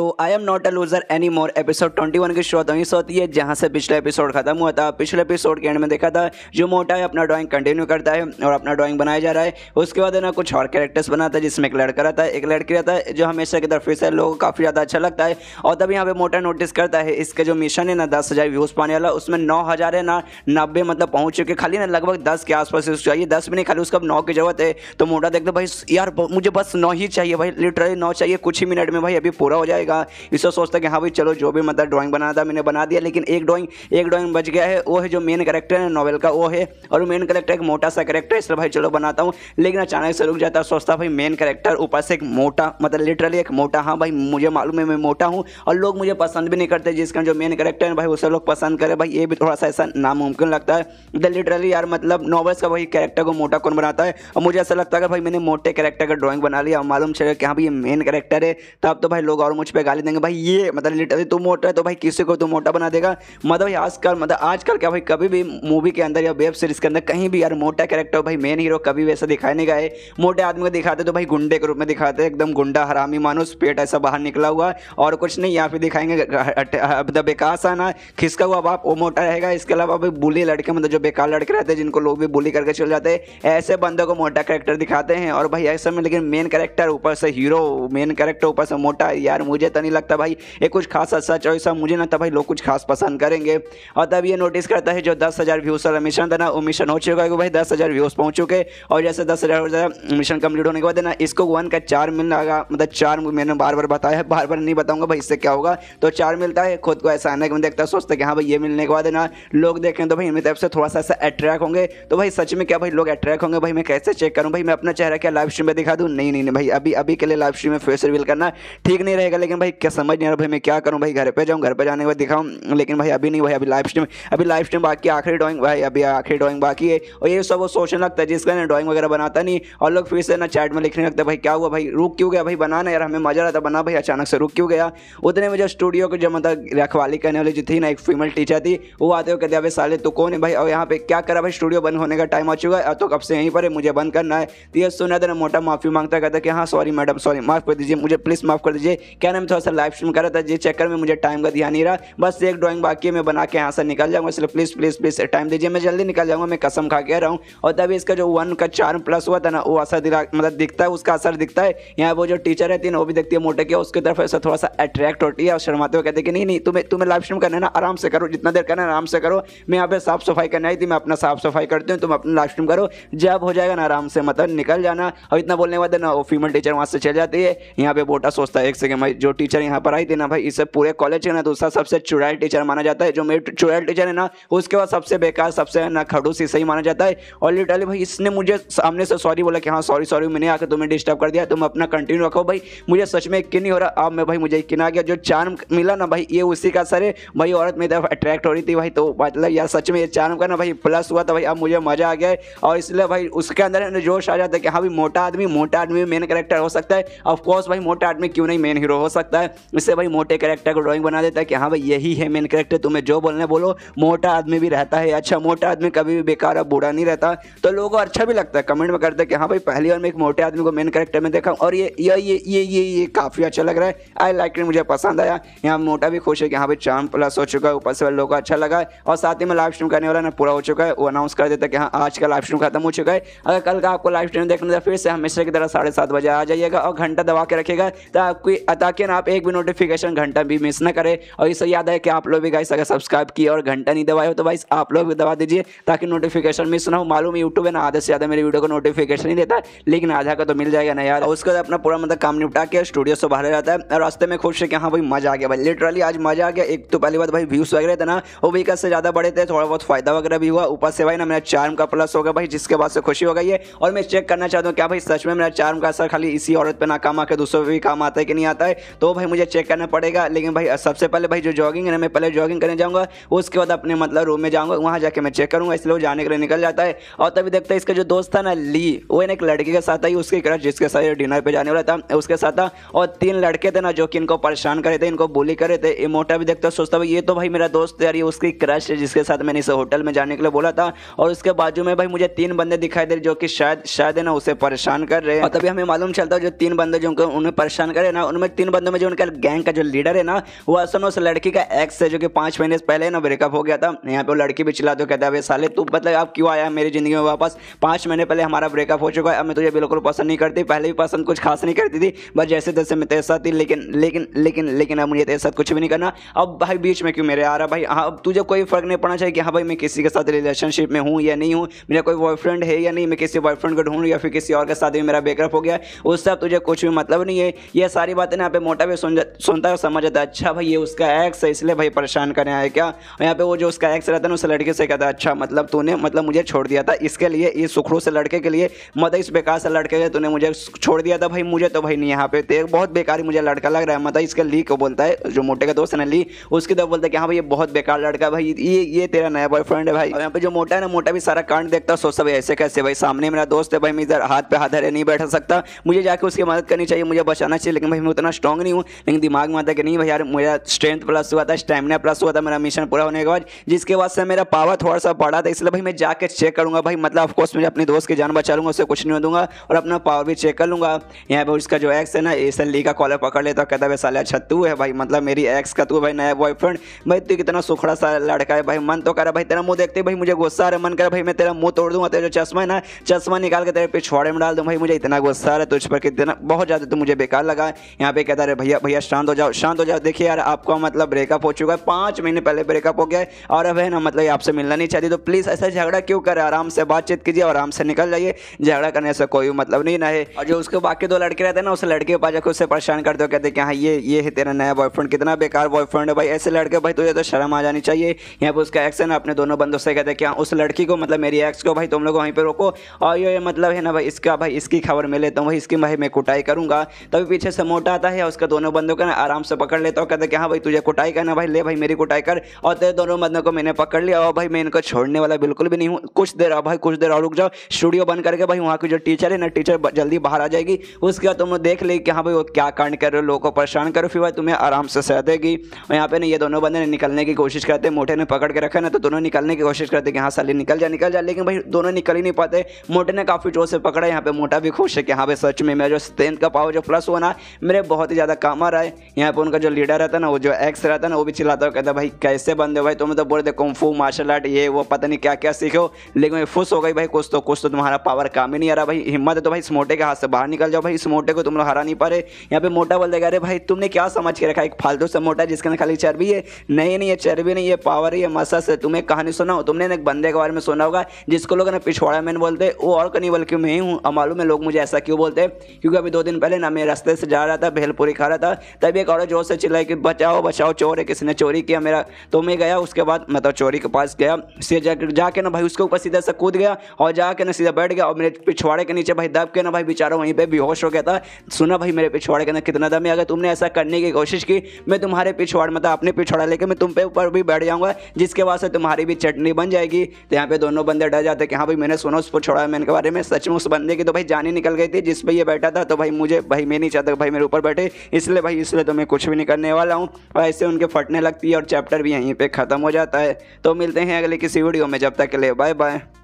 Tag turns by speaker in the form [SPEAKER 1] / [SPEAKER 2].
[SPEAKER 1] तो I am not a loser any more episode twenty one की शुरुआत वहीं से होती है जहाँ से पिछला एपिसोड खत्म हुआ था पिछले एपिसोड के एंड में देखा था जो मोटा है अपना ड्राइंग कंटिन्यू करता है और अपना ड्राइंग बनाया जा रहा है उसके बाद है ना कुछ और कैरेक्टर्स बनाता है जिसमें एक लड़का रहता है एक लड़की रहता है जो हमेशा की तरफ से लोगों को काफ़ी ज़्यादा अच्छा लगता है और तब यहाँ पे मोटा नोटिस करता है इसका जो मिशन है ना दस हज़ार व्यूज़ पाने वाला उसमें नौ हज़ार है ना नब्बे मतलब पहुँच चुके खाली ना लगभग दस के आसपास उसको चाहिए दस में नहीं खाली उसका नौ की जरूरत है तो मोटा देखते भाई यार मुझे बस नौ ही चाहिए भाई लिटरली नौ चाहिए कुछ ही मिनट में भाई अभी पूरा हो जाएगा जाएगा इससे सोचता है कि हाँ भाई चलो जो भी मतलब ड्राइंग बनाना था मैंने बना दिया लेकिन एक ड्राइंग एक ड्राइंग बच गया है वो है जो मेन करेक्टर है नॉवल का वो है और मेन करेक्टर एक मोटा सा करेक्टर इसलिए भाई चलो बनाता हूँ लेकिन अचानक से रुक जाता है सोचता भाई मेन करेक्टर ऊपर से एक मोटा मतलब लिटरली एक मोटा हाँ भाई मुझे मालूम है मैं मोटा हूँ और लोग मुझे पसंद भी नहीं करते जिसका जो मेन करेक्टर है भाई उसे लोग पसंद करें भाई ये भी थोड़ा सा ऐसा नामुमकिन लगता है द तो लिटरली यार मतलब नॉवल्स का भाई करेक्टर को मोटा कौन बनाता है और मुझे ऐसा लगता है भाई मैंने मोटे करेक्टर का ड्रॉइंग बना लिया मालूम चले कि हाँ भाई ये मेन करेक्टर है तब तो भाई लोग और मुझे कुछ पे गाली देंगे भाई ये मतलब लिटरली तू मोटा है तो भाई किसी को तू मोटा बना देगा मतलब भाई आजकल मतलब आजकल क्या भाई कभी भी मूवी के अंदर या वेब सीरीज के अंदर कहीं भी यार मोटा कैरेक्टर भाई मेन हीरो कभी वैसा दिखाया नहीं गए मोटे आदमी को दिखाते तो भाई गुंडे के रूप में दिखाते एकदम गुंडा हरामी मानुस पेट ऐसा बाहर निकला हुआ और कुछ नहीं यहाँ पे दिखाएंगे मतलब बेकार खिसका हुआ बाप वो मोटा रहेगा इसके अलावा भाई बुली लड़के मतलब जो बेकार लड़के रहते हैं जिनको लोग भी बुली करके चल जाते हैं ऐसे बंदों को मोटा कैरेक्टर दिखाते हैं और भाई ऐसे में लेकिन मेन कैरेक्टर ऊपर से हीरो मेन कैरेक्टर ऊपर से मोटा यार मुझे मुझे तो नहीं लगता भाई ये कुछ खास अच्छा चॉइस है मुझे लगता भाई लोग कुछ खास पसंद करेंगे और तब ये नोटिस करता है जो दस हज़ार व्यूज़ वाला मिशन था ना वो मिशन हो चुका है भाई दस हज़ार व्यूज़ पहुँच चुके और जैसे दस हज़ार मिशन कम्प्लीट होने के बाद ना इसको वन का चार मिल रहा मतलब चार मैंने बार बार बताया है बार बार नहीं बताऊँगा भाई इससे क्या होगा तो चार मिलता है खुद को ऐसा आने के मैं देखता सोचता कि हाँ भाई ये मिलने के बाद ना लोग देखें तो भाई इनमें तरफ से थोड़ा सा ऐसा अट्रैक्ट होंगे तो भाई सच में क्या भाई लोग अट्रैक्ट होंगे भाई मैं कैसे चेक करूँ भाई मैं अपना चेहरा क्या लाइव स्ट्रीम में दिखा दूँ नहीं नहीं भाई अभी अभी के लिए लाइव स्ट्रीम में फेस रिवील करना ठीक नहीं रहेगा लेकिन भाई क्या समझ नहीं आ रहा भाई मैं क्या करूँ भाई घर पर जाऊँ घर पर जाने के बाद दिखाऊँ लेकिन भाई अभी नहीं भाई अभी लाइफ स्ट्रीम अभी लाइफ स्ट्रीम बाकी आखिरी ड्रॉइंग भाई अभी आखिरी ड्रॉइंग बाकी है और ये सब वो सोचने लगता है जिसका ना ड्रॉइंग वगैरह बनाता नहीं और लोग फिर से ना चैट में लिखने लगता भाई क्या हुआ भाई रुक क्यों गया भाई बनाना यार हमें मज़ा आता बना भाई अचानक से रुक क्यों गया उतने में जो स्टूडियो को जो मतलब रखवाली करने वाली जो थी ना एक फीमेल टीचर थी वो आते हो कहते अभी साले तो कौन है भाई और यहाँ पे क्या करा भाई स्टूडियो बंद होने का टाइम आ चुका है तो कब से यहीं पर है मुझे बंद करना है तो ये सुना था ना मोटा माफ़ी मांगता कहता कि हाँ सॉरी मैडम सॉरी माफ़ कर दीजिए मुझे प्लीज़ माफ़ कर दीजिए क्या में थोड़ा सा लाइव स्ट्रीम कर रहा था जिस चक्कर में मुझे टाइम का ध्यान नहीं रहा बस एक ड्राइंग बाकी है मैं बना के यहाँ से निकल जाऊँगा इसलिए प्लीज़ प्लीज़ प्लीज़ टाइम दीजिए मैं जल्दी निकल जाऊँगा मैं कसम खा के रहा हूँ और तभी इसका जो वन का चार प्लस हुआ था ना वो असर मतलब दिखता है उसका असर दिखता है यहाँ वो जो टीचर है तीन वो भी देखती है मोटे की उसकी तरफ ऐसा थोड़ा सा अट्रैक्ट होती है और शर्माते हुए कहते कि नहीं नहीं तुम्हें तुम्हें लाइव स्ट्रीम करना है ना आराम से करो जितना देर करना आराम से करो मैं यहाँ पे साफ सफाई करने आई थी मैं अपना साफ सफाई करती हूँ तुम अपना लाइव स्ट्रीम करो जब हो जाएगा ना आराम से मतलब निकल जाना और इतना बोलने के बाद ना वो फीमेल टीचर वहाँ से चल जाती है यहाँ पे बोटा सोचता है एक सेकेंड जो टीचर यहाँ पर आई थी ना भाई इसे पूरे कॉलेज के ना दूसरा सबसे चुड़ैल टीचर माना जाता है जो मेरी चुड़ैल टीचर है ना उसके बाद सबसे बेकार सबसे ना खड़ूस इसे ही माना जाता है और लिटरली भाई इसने मुझे सामने से सॉरी बोला कि हाँ सॉरी सॉरी मैंने आकर तुम्हें डिस्टर्ब कर दिया तुम अपना कंटिन्यू रखो भाई मुझे सच में यकीन नहीं हो रहा अब मैं भाई मुझे यकीन आ गया जो चार्म मिला ना भाई ये उसी का सर है भाई औरत मेरी तरफ अट्रैक्ट हो रही थी भाई तो मतलब यार सच में ये चार्म का ना भाई प्लस हुआ था भाई अब मुझे मज़ा आ गया है और इसलिए भाई उसके अंदर जोश आ जाता है कि हाँ भाई मोटा आदमी मोटा आदमी मेन करेक्टर हो सकता है ऑफकोर्स भाई मोटा आदमी क्यों नहीं मेन हीरो हो सकता सकता है इससे भाई मोटे करेक्टर को ड्रॉइंग बना देता है कि हाँ भाई यही है मेन करेक्टर तुम्हें जो बोलने बोलो मोटा आदमी भी रहता है अच्छा मोटा आदमी कभी भी बेकार और बूढ़ा नहीं रहता तो लोगों को अच्छा भी लगता है कमेंट में करते हैं कि हाँ भाई पहली बार मैं एक मोटे आदमी को मेन करेक्टर में देखा और ये ये ये ये ये, ये काफ़ी अच्छा लग रहा है आई लाइक इट मुझे पसंद आया यहाँ मोटा भी खुश है कि हाँ भाई चार प्लस हो चुका है ऊपर से लोगों को अच्छा लगा और साथ ही में लाइव स्ट्रीम करने वाला ना पूरा हो चुका है वो अनाउंस कर देता है कि हाँ आज का लाइव स्ट्रीम खत्म हो चुका है अगर कल का आपको लाइव स्ट्रीम देखना था फिर से हमेशा की तरह साढ़े बजे आ जाइएगा और घंटा दबा के रखेगा ताकि ताकि लेकिन आप एक भी नोटिफिकेशन घंटा भी मिस ना करें और इससे याद है कि आप लोग भी गाइस अगर सब्सक्राइब किए और घंटा नहीं दबाए हो तो भाई आप लोग भी दबा दीजिए ताकि नोटिफिकेशन मिस ना हो मालूम यूट्यूब है ना आधे से ज़्यादा मेरे वीडियो को नोटिफिकेशन नहीं देता लेकिन आधा का तो मिल जाएगा ना यार उसके बाद अपना पूरा मतलब काम निपटा के स्टूडियो से बाहर रहता है और रास्ते में खुश है कि हाँ भाई मजा आ गया भाई लिटरली आज मजा आ गया एक तो पहली बात भाई व्यूज़ वगैरह थे ना वो भी कैसे ज़्यादा बड़े थे थोड़ा बहुत फायदा वगैरह भी हुआ ऊपर से भाई ना मेरा चार्म का प्लस होगा भाई जिसके बाद से खुशी हो गई है और मैं चेक करना चाहता हूँ क्या हाँ भाई सच में मेरा चार्म का असर खाली इसी औरत पर ना काम आकर दूसरों पर भी काम आता है कि नहीं आता है तो भाई मुझे चेक करना पड़ेगा लेकिन भाई सबसे पहले भाई जो जॉगिंग है ना मैं पहले जॉगिंग करने जाऊँगा उसके बाद अपने मतलब रूम में जाऊँगा वहाँ जाके मैं चेक करूँगा इसलिए वो जाने के लिए निकल जाता है और तभी देखता है इसका जो दोस्त था ना ली वो एक लड़की के साथ आई उसके क्रश जिसके साथ डिनर पर जाने वाला था उसके साथ था और तीन लड़के थे ना जो कि इनको परेशान करे थे इनको बोली करे थे इमोटा भी देखता सोचता भाई ये तो भाई मेरा दोस्त यार ये उसकी क्रश है जिसके साथ मैंने इसे होटल में जाने के लिए बोला था और उसके बाजू में भाई मुझे तीन बंदे दिखाई दे रहे जो कि शायद शायद है ना उसे परेशान कर रहे हैं और तभी हमें मालूम चलता है जो तीन बंदे जो उन्हें परेशान करे ना उनमें तीन बंदे शब्दों में जो उनका गैंग का जो लीडर है ना वो असल उस लड़की का एक्स है जो कि पांच महीने पहले ना ब्रेकअप हो गया था यहाँ पे वो लड़की भी चिल्ला तो कहता है साले तू मतलब आप क्यों आया मेरी ज़िंदगी में वापस पांच महीने पहले हमारा ब्रेकअप हो चुका है अब मैं तुझे बिल्कुल पसंद नहीं करती पहले भी पसंद कुछ खास नहीं करती थी बस जैसे तैसे मैं तेरे साथ थी लेकिन लेकिन लेकिन लेकिन अब मुझे तेरे साथ कुछ भी नहीं करना अब भाई बीच में क्यों मेरे आ रहा भाई हाँ अब तुझे कोई फ़र्क नहीं पड़ना चाहिए कि हाँ भाई मैं किसी के साथ रिलेशनशिप में हूँ या नहीं हूँ मेरा कोई बॉयफ्रेंड है या नहीं मैं किसी बॉयफ्रेंड को ढूंढ या फिर किसी और के साथ भी मेरा ब्रेकअप हो गया उस सब तुझे कुछ भी मतलब नहीं है यह सारी बातें ना पे मोटा भी सुन सुनता है समझ जाता है अच्छा भाई ये उसका एक्स है इसलिए भाई परेशान करने आया क्या और यहाँ पे वो जो उसका एक्स रहता है ना उस लड़के से कहता है अच्छा मतलब तूने मतलब मुझे छोड़ दिया था इसके लिए इस सुखड़ू से लड़के के लिए मतलब इस बेकार से लड़के के तूने मुझे छोड़ दिया था भाई मुझे तो भाई नहीं यहाँ पे तो बहुत बेकार मुझे लड़का लग रहा है मतलब इसका ली को बोलता है जो मोटे का दोस्त है ना ली उसकी तरफ बोलता है कि हाँ भाई ये बहुत बेकार लड़का है भाई ये ये तेरा नया बॉयफ्रेंड है भाई यहाँ पे जो मोटा है ना मोटा भी सारा कांड देखता है सोचता भाई ऐसे कैसे भाई सामने मेरा दोस्त है भाई मैं इधर हाथ पे हाथ धरे नहीं बैठा सकता मुझे जाके उसकी मदद करनी चाहिए मुझे बचाना चाहिए लेकिन भाई मैं उतना स्ट्रॉन्ग स्ट्रॉन्ग नहीं हूँ लेकिन दिमाग में आता है कि नहीं भाई यार मेरा स्ट्रेंथ प्लस हुआ था स्टेमिना प्लस हुआ था मेरा मिशन पूरा होने के बाद जिसके बाद से मेरा पावर थोड़ा सा बढ़ा था इसलिए भाई मैं जाकर चेक करूँगा भाई मतलब ऑफकोर्स मैं अपने दोस्त की जान बचा लूँगा उससे कुछ नहीं हो दूंगा और अपना पावर भी चेक कर लूँगा यहाँ पर उसका जो एक्स है ना एस एल का कॉलर पकड़ लेता कहता भाई साला अच्छा तू है भाई मतलब मेरी एक्स का तू भाई नया बॉयफ्रेंड भाई तू कितना सुखड़ा सा लड़का है भाई मन तो करा भाई तेरा मुँह देखते भाई मुझे गुस्सा आ रहा मन करा भाई मैं तेरा मुँह तोड़ दूँगा तेरा जो चश्मा है ना चश्मा निकाल के तेरे पे छोड़े में डाल दूँ भाई मुझे इतना गुस्सा आ रहा है तुझ पर कितना बहुत ज़्यादा तो मुझे बेकार लगा यहाँ पे कहता अरे भैया भैया शांत हो जाओ शांत हो जाओ देखिए यार आपको मतलब ब्रेकअप हो चुका है पाँच महीने पहले ब्रेकअप हो गया है और अब है ना मतलब आपसे मिलना नहीं चाहती तो प्लीज़ ऐसा झगड़ा क्यों करें आराम से बातचीत कीजिए आराम से निकल जाइए झगड़ा करने से कोई मतलब नहीं ना है और जो उसके बाकी दो लड़के रहते हैं ना उस लड़के के पास जाकर उससे परेशान करते हो कहते हैं कि हाँ ये ये है तेरा नया बॉयफ्रेंड कितना बेकार बॉयफ्रेंड है भाई ऐसे लड़के भाई तुझे तो शर्म आ जानी चाहिए यहाँ पर उसका एक्स अपने दोनों बंदों से कहते हैं कि हाँ उस लड़की को मतलब मेरी एक्स को भाई तुम लोग वहीं पर रोको और ये मतलब है ना भाई इसका भाई इसकी खबर मिले तो वही इसकी भाई मैं कुटाई करूँगा तभी पीछे से मोटा आता है उसका उसका दोनों बंदों को ना आराम से पकड़ लेता हूँ हैं कि हाँ भाई तुझे कुटाई करना भाई ले भाई मेरी कुटाई कर और तेरे दोनों बंदों को मैंने पकड़ लिया और भाई मैं इनको छोड़ने वाला बिल्कुल भी नहीं हूँ कुछ देर और भाई कुछ देर और रुक जाओ स्टूडियो बंद करके भाई वहाँ की जो टीचर है ना टीचर जल्दी बाहर आ जाएगी उसके बाद तुम देख ले कि हाँ भाई वो क्या कांड कर रहे हो लोगों को परेशान करो फिर भाई तुम्हें आराम से सह देगी और यहाँ पे ना ये दोनों बंदे निकलने की कोशिश करते हैं मोटे ने पकड़ के रखा ना तो दोनों निकलने की कोशिश करते कि हाँ साली निकल जा निकल जाए लेकिन भाई दोनों निकल ही नहीं पाते मोटे ने काफ़ी जोर से पकड़ा यहाँ पे मोटा भी खुश है कि हाँ भाई सच में मेरा जो स्ट्रेंथ का पावर जो प्लस हुआ ना मेरे बहुत ही ज़्यादा ज़्यादा कामर है यहाँ पर उनका जो लीडर रहता है ना वो जो एक्स रहता है ना वो भी चिल्लाता है कहता भाई कैसे बंद हो भाई तुम तो बोल रहे कुंफू मार्शल आर्ट ये वो पता नहीं क्या क्या सीखो लेकिन भाई खुश हो गई भाई कुछ तो कुछ तो तुम्हारा पावर काम ही नहीं आ रहा भाई हिम्मत है तो भाई इस मोटे के हाथ से बाहर निकल जाओ भाई इस मोटे को तुम लोग हरा नहीं पा रहे यहाँ पे मोटा बोल देगा अरे भाई तुमने क्या समझ के रखा एक फालतू से मोटा जिसके अंदर खाली चर्बी है नहीं नहीं ये चर्बी नहीं ये पावर है ये मसस है तुम्हें कहानी सुना हो तुमने एक बंदे के बारे में सुना होगा जिसको लोग ना पिछवाड़ा मैन बोलते वो और कहीं बल्कि मैं ही हूँ मालूम है लोग मुझे ऐसा क्यों बोलते हैं क्योंकि अभी दो दिन पहले ना मैं रास्ते से जा रहा था भेलपुरी दिखा रहा था तभी एक औरत जोर से चिल्लाई कि बचाओ बचाओ चोर है किसी ने चोरी किया मेरा तो मैं गया उसके बाद मतलब चोरी के पास गया सीधे जा जाके ना भाई उसके ऊपर सीधा सा कूद गया और जाके ना सीधा बैठ गया और मेरे पिछवाड़े के नीचे भाई दब के ना भाई बेचारा वहीं पर बेहोश हो गया था सुना भाई मेरे पिछवाड़े के ना कितना दम है अगर तुमने ऐसा करने की कोशिश की मैं तुम्हारे पिछवाड़ मतलब अपने पिछवाड़ा लेके मैं तुम पे ऊपर भी बैठ जाऊँगा जिसके बाद से तुम्हारी भी चटनी बन जाएगी तो यहाँ पे दोनों बंदे डर जाते कि हाँ भाई मैंने सुना पर छोड़ा मैंने के बारे में सच में उस बंदे की तो भाई जानी निकल गई थी जिस पर ये बैठा था तो भाई मुझे भाई मैं नहीं चाहता भाई मेरे ऊपर बैठे इसलिए भाई इसलिए तो मैं कुछ भी नहीं करने वाला हूँ और ऐसे उनके फटने लगती है और चैप्टर भी यहीं पर ख़त्म हो जाता है तो मिलते हैं अगले किसी वीडियो में जब तक के लिए बाय बाय